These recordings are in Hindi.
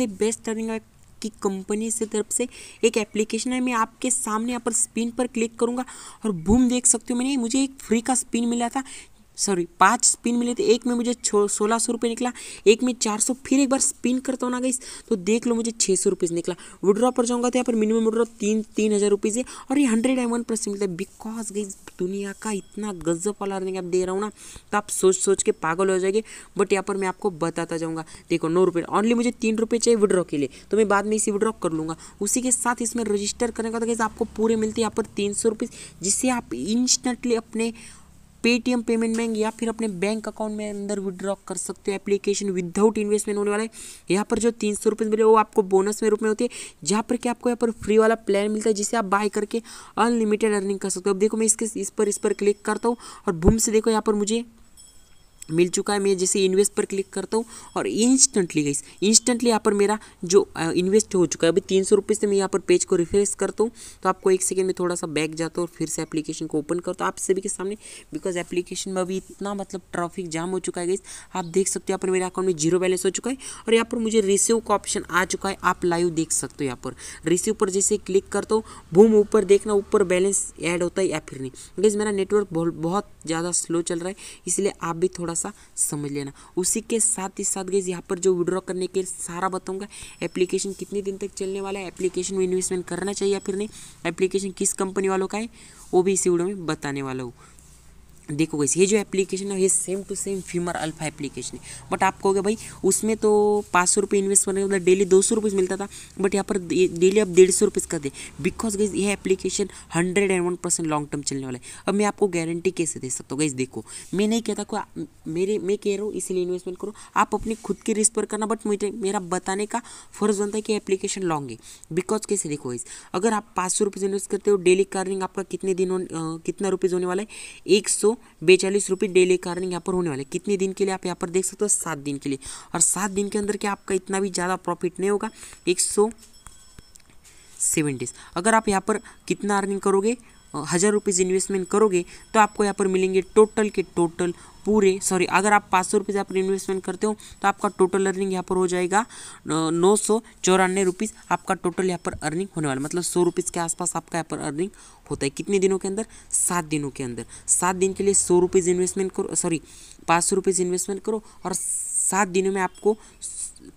सबसे बेस्ट टर्निंग की कंपनी से तरफ से एक एप्लीकेशन है मैं आपके सामने यहाँ पर स्पिन पर क्लिक करूँगा और बूम देख सकती हो मैंने मुझे एक फ्री का स्पिन मिला था सॉरी पाँच स्पिन मिले थे एक में मुझे छो सोलह सौ रुपये निकला एक में चार सौ फिर एक बार स्पिन करता हूँ ना गई तो देख लो मुझे छः सौ रुपीज़ निकला विड्रॉ पर जाऊँगा तो यहाँ पर मिनिमम विड्रॉ तीन तीन हज़ार रुपीज़ है और ये हंड्रेड एंड वन परसेंट मिलता है बिकॉज गई दुनिया का इतना गजब वाला अर्निंग आप दे रहा हूँ ना तो आप सोच सोच के पागल हो जाएंगे बट यहाँ पर मैं आपको बताता जाऊँगा देखो नौ रुपये ऑनली मुझे तीन रुपये चाहिए विड्रॉ के लिए तो मैं बाद में इसे विड्रॉ कर लूँगा उसी के साथ इसमें रजिस्टर करने का तो गई आपको पूरे मिलते हैं यहाँ पर तीन सौ रुपीज़ जिससे आप इंस्टेंटली अपने पेटीएम पेमेंट बैंक या फिर अपने बैंक अकाउंट में अंदर विड्रॉ कर सकते हो एप्लीकेशन विदाउट इन्वेस्टमेंट होने वाला है यहाँ पर जो तीन सौ रुपये मिले वो आपको बोनस में रूप में होती है जहाँ पर क्या आपको यहाँ पर फ्री वाला प्लान मिलता है जिसे आप बाय करके अनलिमिटेड अर्निंग कर सकते हो अब देखो मैं इसके इस पर इस पर क्लिक करता हूँ और भूम से देखो यहाँ पर मुझे मिल चुका है मैं जैसे इन्वेस्ट पर क्लिक करता हूँ और इंस्टेंटली गई इंस्टेंटली यहाँ पर मेरा जो इन्वेस्ट हो चुका है अभी तीन सौ रुपये से मैं यहाँ पर पेज को रिफ्रेश करता हूँ तो आपको एक सेकेंड में थोड़ा सा बैक जाता हूँ और फिर से एप्लीकेशन को ओपन करता हूँ आप सभी के सामने बिकॉज एप्लीकेशन में अभी इतना मतलब ट्रैफिक जाम हो चुका है गई आप देख सकते हो यहाँ पर मेरे अकाउंट में जीरो बैलेंस हो चुका है और यहाँ पर मुझे रिसीव का ऑप्शन आ चुका है आप लाइव देख सकते हो यहाँ पर रिसीव पर जैसे क्लिक करता हूँ बूम ऊपर देखना ऊपर बैलेंस एड होता है या फिर नहीं गई मेरा नेटवर्क बहुत ज़्यादा स्लो चल रहा है इसलिए आप भी थोड़ा सा समझ लेना उसी के साथ ही साथ गई यहाँ पर जो विड्रॉ करने के सारा बताऊँगा एप्लीकेशन कितने दिन तक चलने वाला है एप्लीकेशन में इन्वेस्टमेंट करना चाहिए या फिर नहीं एप्लीकेशन किस कंपनी वालों का है वो भी इसी वीडियो में बताने वाला हूँ देखो गई ये जो एप्लीकेशन है ये सेम टू सेम फीमर अल्फा एप्लीकेशन है बट आप कहोगे भाई उसमें तो पाँच सौ रुपये इन्वेस्ट करने के बाद डेली दो सौ रुपीज़ मिलता था बट यहाँ पर डेली आप डेढ़ सौ रुपीज़ कर दे बिकॉज गई ये application hundred and one percent long term चलने वाला है अब मैं आपको गारंटी कैसे दे सकता हूँ गई देखो मैं नहीं कहता कोई मेरे मैं कह रहा हूँ इसीलिए इन्वेस्टमेंट करो आप अपने खुद के रिस्क पर करना बट मुझे मेरा बताने का फर्ज बनता है कि एप्लीकेशन लॉन्ग है बिकॉज कैसे देखो गई अगर आप पाँच सौ रुपीज़ इन्वेस्ट करते हो डेली कर्निंग आपका कितने दिन कितना रुपीज़ होने वाला है एक सौ बेचालीस रुपये डेली का अर्निंग यहाँ पर होने वाले कितने दिन के लिए आप यहाँ पर देख सकते हो सात दिन के लिए और सात दिन के अंदर क्या आपका इतना भी ज़्यादा प्रॉफिट नहीं होगा एक सौ सेवन अगर आप यहाँ पर कितना अर्निंग करोगे हज़ार रुपीज़ इन्वेस्टमेंट करोगे तो आपको यहाँ पर मिलेंगे टोटल के टोटल पूरे सॉरी अगर आप पाँच सौ रुपीज़ यहाँ पर इन्वेस्टमेंट करते हो तो आपका टोटल अर्निंग यहाँ पर हो जाएगा नौ सौ चौरानवे रुपीज़ आपका टोटल यहाँ पर अर्निंग होने वाला मतलब सौ रुपीज़ के आसपास आपका यहाँ पर अर्निंग होता है कितने दिनों के अंदर सात दिनों के अंदर सात दिन के लिए सौ रुपीज़ इन्वेस्टमेंट करो सॉरी पाँच सौ इन्वेस्टमेंट करो और सात दिनों में आपको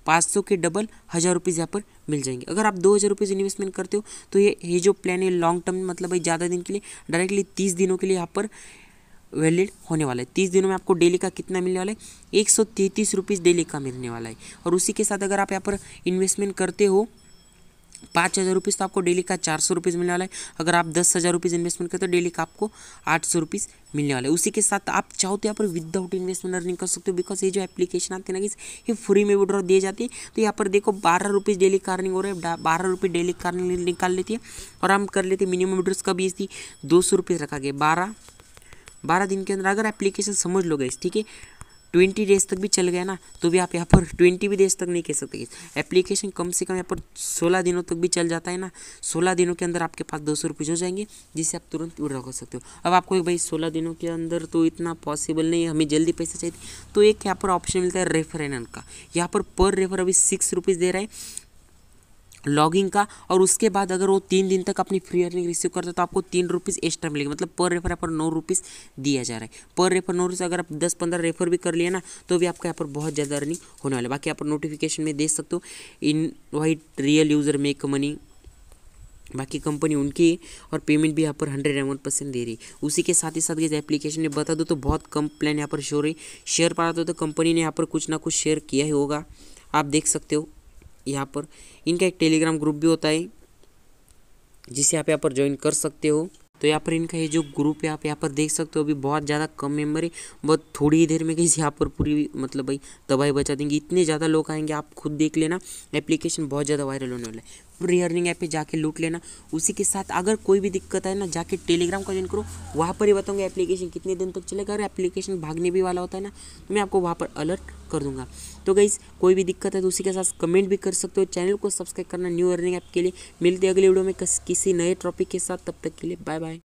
पाँच सौ के डबल हज़ार रुपीज़ यहाँ पर मिल जाएंगे अगर आप दो हज़ार रुपीज़ इन्वेस्टमेंट करते हो तो ये ये जो प्लान है लॉन्ग टर्म मतलब भाई ज़्यादा दिन के लिए डायरेक्टली तीस दिनों के लिए यहाँ पर वैलिड होने वाला है तीस दिनों में आपको डेली का कितना मिलने वाला है एक सौ तैंतीस रुपीज़ डेली का मिलने वाला है और उसी के साथ अगर आप यहाँ पर इन्वेस्टमेंट करते हो पाँच हज़ार रुपीज़ तो आपको डेली का चार सौ रुपीज़ मिलने वाला है अगर आप दस हज़ार रुपीज़ इन्वेस्टमेंट करते हो डेली का आपको आठ सौ रुपीज़ मिलने वाला है उसी के साथ आप चाहो तो यहाँ पर विदाउट इन्वेस्टमेंट अर्निंग कर सकते हो बिकॉज ये जो एप्लीकेशन आते हैं ना कि ये फ्री में विड्रॉ दिए जाती है तो यहाँ पर देखो बारह रुपीज़ डेली का अर्निंग हो रहा है बारह रुपये डेली का अर्निंग निकाल लेती है और हम कर लेते हैं मिनिमम विड्रॉस का भी थी दो सौ रुपये रखा गया बारह बारह दिन के अंदर अगर एप्लीकेशन समझ लो गए ठीक है ट्वेंटी डेज तक भी चल गया ना तो भी आप यहाँ पर ट्वेंटी भी डेज तक नहीं कह सकते एप्लीकेशन कम से कम यहाँ पर सोलह दिनों तक भी चल जाता है ना सोलह दिनों के अंदर आपके पास दो सौ हो जाएंगे जिससे आप तुरंत विड्रॉ कर सकते हो अब आपको भाई सोलह दिनों के अंदर तो इतना पॉसिबल नहीं है हमें जल्दी पैसा चाहिए तो एक यहाँ पर ऑप्शन मिलता है रेफर का यहाँ पर पर रेफर अभी सिक्स रुपीज़ दे रहा है लॉगिंग का और उसके बाद अगर वो तीन दिन तक अपनी फ्री अर्निंग रिसीव करता है तो आपको तीन रुपीज़ एक्स्ट्रा मिलेगा मतलब पर रेफर यहाँ पर नौ रुपीज़ दिया जा रहा है पर रेफर नौ रुपीज़ अगर आप दस पंद्रह रेफर भी कर लिया ना तो भी आपका यहाँ पर बहुत ज़्यादा अर्निंग होने वाला बाकी यहाँ पर नोटिफिकेशन में देख सकते हो इन वाइट रियल यूज़र मेक मनी बाकी कंपनी उनकी और पेमेंट भी यहाँ पर हंड्रेड एंड वन परसेंट दे रही है उसी के साथ ही साथ गई एप्लीकेशन ने बता दो तो बहुत कम प्लान यहाँ पर शो रही शेयर पा रहा था तो कंपनी तो ने यहाँ पर कुछ ना कुछ शेयर किया ही होगा आप देख सकते हो यहाँ पर इनका एक टेलीग्राम ग्रुप भी होता है जिसे आप यहाँ पर ज्वाइन कर सकते हो तो यहाँ पर इनका ये जो ग्रुप है आप यहाँ पर देख सकते हो अभी बहुत ज़्यादा कम मेम्बर है बहुत थोड़ी ही देर में कहीं यहाँ पर पूरी मतलब भाई तबाही बचा देंगे इतने ज़्यादा लोग आएंगे आप खुद देख लेना एप्लीकेशन बहुत ज़्यादा वायरल होने वाला है प्री अर्निंग ऐप पे जाके लूट लेना उसी के साथ अगर कोई भी दिक्कत है ना जाके टेलीग्राम का ज्वाइन करो वहाँ पर ही बताऊँगा एप्लीकेशन कितने दिन तक चलेगा अगर एप्लीकेशन भागने भी वाला होता है ना तो मैं आपको वहाँ पर अलर्ट कर दूंगा तो गई कोई भी दिक्कत है तो उसी के साथ कमेंट भी कर सकते हो चैनल को सब्सक्राइब करना न्यू अर्निंग ऐप के लिए मिलते अगले वीडियो में किसी नए टॉपिक के साथ तब तक के लिए बाय बाय